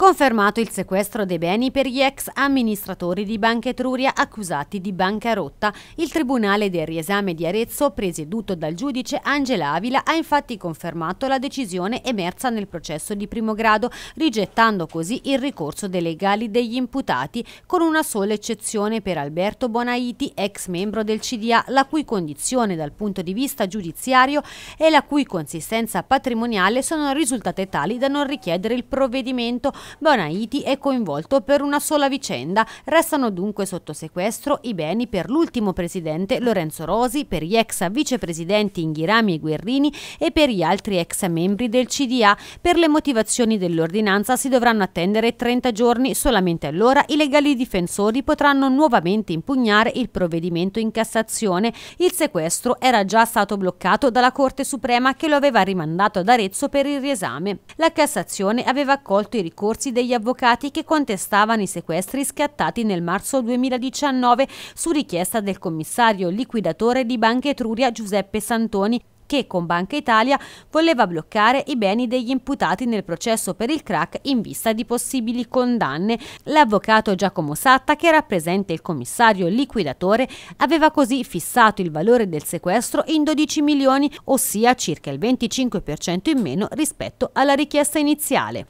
Confermato il sequestro dei beni per gli ex amministratori di Banca Etruria accusati di bancarotta, il Tribunale del riesame di Arezzo, presieduto dal giudice Angela Avila, ha infatti confermato la decisione emersa nel processo di primo grado, rigettando così il ricorso dei legali degli imputati, con una sola eccezione per Alberto Bonaiti, ex membro del CDA, la cui condizione dal punto di vista giudiziario e la cui consistenza patrimoniale sono risultate tali da non richiedere il provvedimento Bonaiti è coinvolto per una sola vicenda. Restano dunque sotto sequestro i beni per l'ultimo presidente Lorenzo Rosi, per gli ex vicepresidenti Inghirami e Guerrini e per gli altri ex membri del CDA. Per le motivazioni dell'ordinanza si dovranno attendere 30 giorni, solamente allora i legali difensori potranno nuovamente impugnare il provvedimento in Cassazione. Il sequestro era già stato bloccato dalla Corte Suprema che lo aveva rimandato ad Arezzo per il riesame. La Cassazione aveva accolto i ricorsi terzi degli avvocati che contestavano i sequestri scattati nel marzo 2019 su richiesta del commissario liquidatore di Banca Etruria Giuseppe Santoni che con Banca Italia voleva bloccare i beni degli imputati nel processo per il crack in vista di possibili condanne. L'avvocato Giacomo Satta, che rappresenta il commissario liquidatore, aveva così fissato il valore del sequestro in 12 milioni, ossia circa il 25% in meno rispetto alla richiesta iniziale.